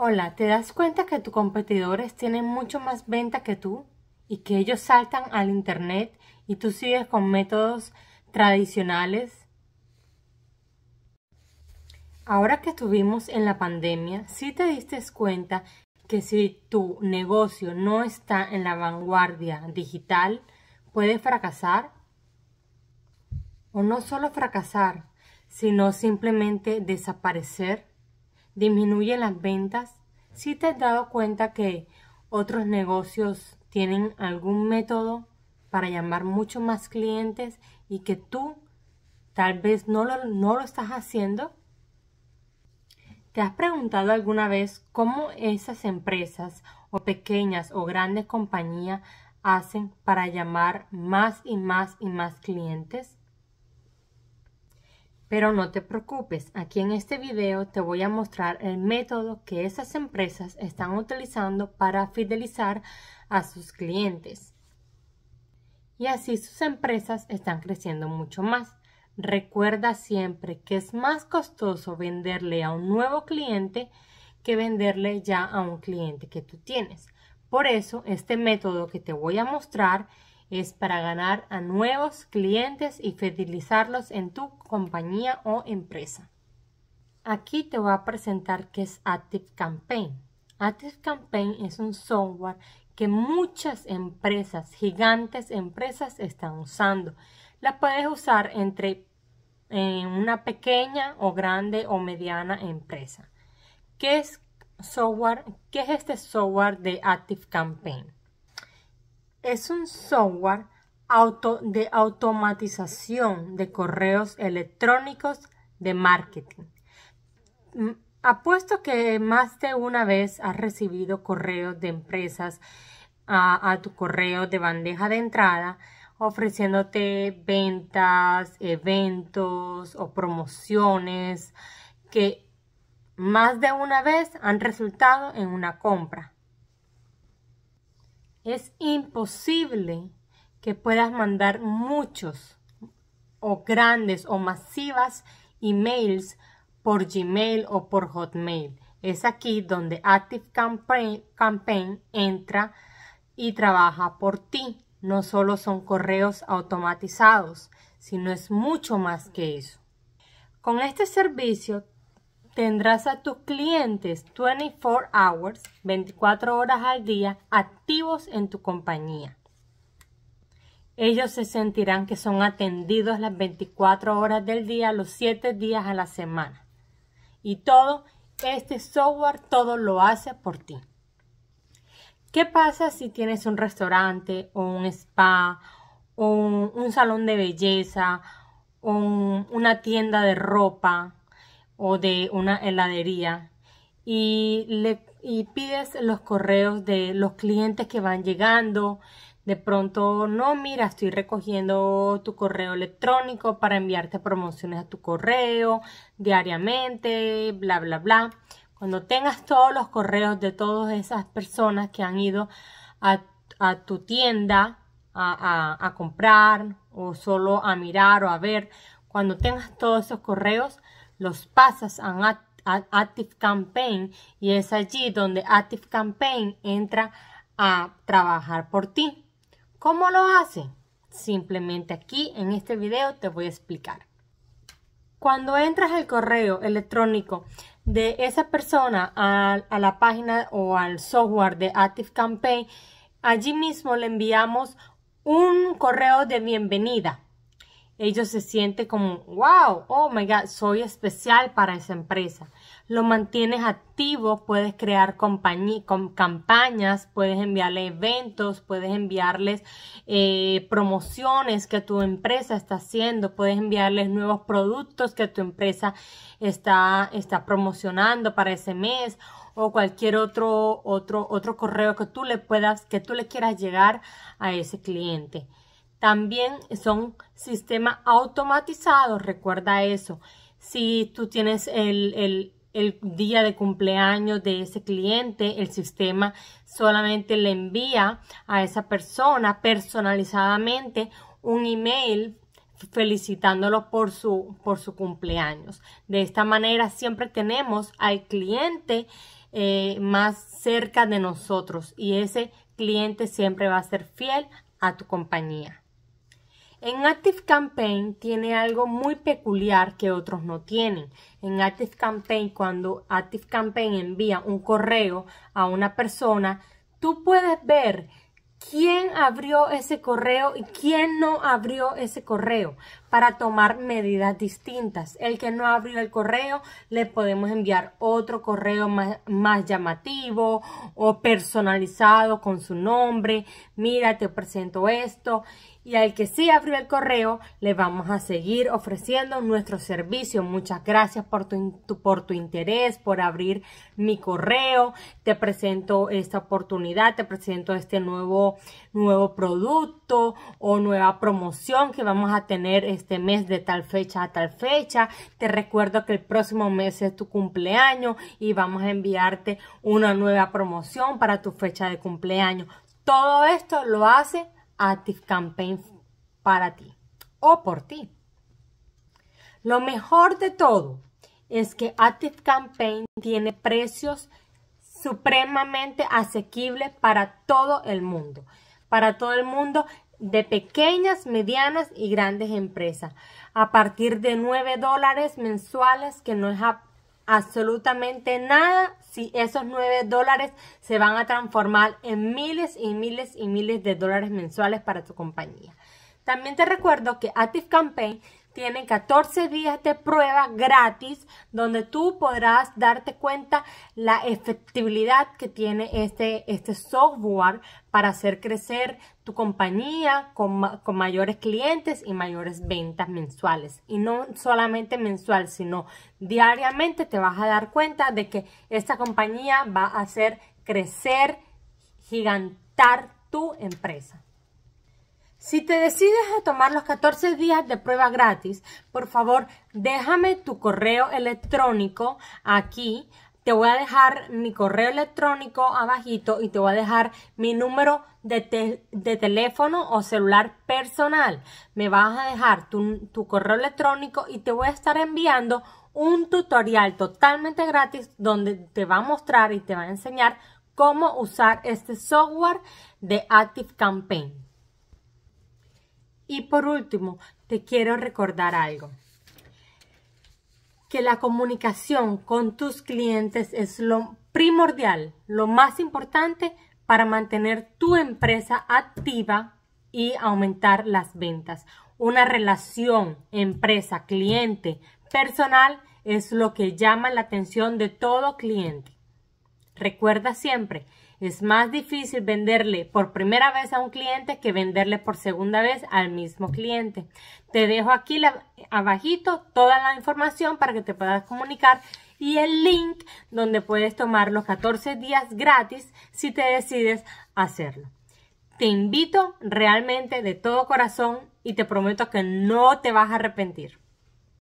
Hola, ¿te das cuenta que tus competidores tienen mucho más venta que tú y que ellos saltan al Internet y tú sigues con métodos tradicionales? Ahora que estuvimos en la pandemia, si ¿sí te diste cuenta que si tu negocio no está en la vanguardia digital, puede fracasar? O no solo fracasar, sino simplemente desaparecer disminuyen las ventas? Si te has dado cuenta que otros negocios tienen algún método para llamar mucho más clientes y que tú tal vez no lo, no lo estás haciendo? ¿Te has preguntado alguna vez cómo esas empresas o pequeñas o grandes compañías hacen para llamar más y más y más clientes? Pero no te preocupes, aquí en este video te voy a mostrar el método que esas empresas están utilizando para fidelizar a sus clientes. Y así sus empresas están creciendo mucho más. Recuerda siempre que es más costoso venderle a un nuevo cliente que venderle ya a un cliente que tú tienes. Por eso este método que te voy a mostrar es para ganar a nuevos clientes y fidelizarlos en tu compañía o empresa. Aquí te voy a presentar qué es Active Campaign. Active Campaign es un software que muchas empresas, gigantes empresas, están usando. La puedes usar entre en una pequeña o grande o mediana empresa. ¿Qué es software? ¿Qué es este software de Active Campaign? es un software auto de automatización de correos electrónicos de marketing. Mm, apuesto que más de una vez has recibido correos de empresas a, a tu correo de bandeja de entrada ofreciéndote ventas, eventos o promociones que más de una vez han resultado en una compra es imposible que puedas mandar muchos o grandes o masivas emails por Gmail o por Hotmail. Es aquí donde Active Campaign, entra y trabaja por ti. No solo son correos automatizados, sino es mucho más que eso. Con este servicio tendrás a tus clientes 24 hours, 24 horas al día, activos en tu compañía. Ellos se sentirán que son atendidos las 24 horas del día, los 7 días a la semana. Y todo, este software, todo lo hace por ti. ¿Qué pasa si tienes un restaurante o un spa o un, salón de belleza o una tienda de ropa o de una heladería y, le, pides los correos de los clientes que van llegando. De pronto, no, mira, estoy recogiendo tu correo electrónico para enviarte promociones a tu correo diariamente, bla, bla, bla. Cuando tengas todos los correos de todas esas personas que han ido a, tu tienda a, a comprar o solo a mirar o a ver, cuando tengas todos esos correos, los pasas a Active Campaign y es allí donde Active Campaign entra a trabajar por ti. ¿Cómo lo hace? Simplemente aquí en este video te voy a explicar. Cuando entras el correo electrónico de esa persona a, a la página o al software de Active Campaign, allí mismo le enviamos un correo de bienvenida ellos se sienten como, wow, oh my God, soy especial para esa empresa. Lo mantienes activo, puedes crear campañas, puedes enviarle eventos, puedes enviarles eh, promociones que tu empresa está haciendo, puedes enviarles nuevos productos que tu empresa está, está promocionando para ese mes o cualquier otro, otro, otro correo que tú le puedas, que tú le quieras llegar a ese cliente. También son sistemas automatizados, recuerda eso. Si tú tienes el, día de cumpleaños de ese cliente, el sistema solamente le envía a esa persona personalizadamente un email felicitándolo por su, cumpleaños. De esta manera siempre tenemos al cliente eh, más cerca de nosotros y ese cliente siempre va a ser fiel a tu compañía. En ActiveCampaign tiene algo muy peculiar que otros no tienen. En ActiveCampaign, cuando ActiveCampaign envía un correo a una persona, tú puedes ver quién abrió ese correo y quién no abrió ese correo para tomar medidas distintas. El que no abrió el correo, le podemos enviar otro correo más, llamativo o personalizado con su nombre. Mira, te presento esto. Y al que sí abrió el correo, le vamos a seguir ofreciendo nuestro servicio. Muchas gracias por tu, por tu interés, por abrir mi correo. Te presento esta oportunidad, te presento este nuevo, nuevo producto o nueva promoción que vamos a tener este mes de tal fecha a tal fecha. Te recuerdo que el próximo mes es tu cumpleaños y vamos a enviarte una nueva promoción para tu fecha de cumpleaños. Todo esto lo hace Active Campaign para ti o por ti. Lo mejor de todo es que Active Campaign tiene precios supremamente asequibles para todo el mundo para todo el mundo de pequeñas, medianas y grandes empresas a partir de 9 dólares mensuales que no es absolutamente nada si esos 9 dólares se van a transformar en miles y miles y miles de dólares mensuales para tu compañía. También te recuerdo que Active Campaign tienen 14 días de prueba gratis donde tú podrás darte cuenta la efectividad que tiene este, este software para hacer crecer tu compañía con, con, mayores clientes y mayores ventas mensuales. Y no solamente mensual, sino diariamente te vas a dar cuenta de que esta compañía va a hacer crecer, gigantar tu empresa. Si te decides a tomar los 14 días de prueba gratis, por favor déjame tu correo electrónico aquí. Te voy a dejar mi correo electrónico abajito y te voy a dejar mi número de, teléfono o celular personal. Me vas a dejar tu, tu correo electrónico y te voy a estar enviando un tutorial totalmente gratis donde te va a mostrar y te va a enseñar cómo usar este software de Active Campaign. Y por último, te quiero recordar algo. Que la comunicación con tus clientes es lo primordial, lo más importante para mantener tu empresa activa y aumentar las ventas. Una relación empresa-cliente personal es lo que llama la atención de todo cliente. Recuerda siempre es más difícil venderle por primera vez a un cliente que venderle por segunda vez al mismo cliente. Te dejo aquí abajito toda la información para que te puedas comunicar y el link donde puedes tomar los 14 días gratis si te decides hacerlo. Te invito realmente de todo corazón y te prometo que no te vas a arrepentir.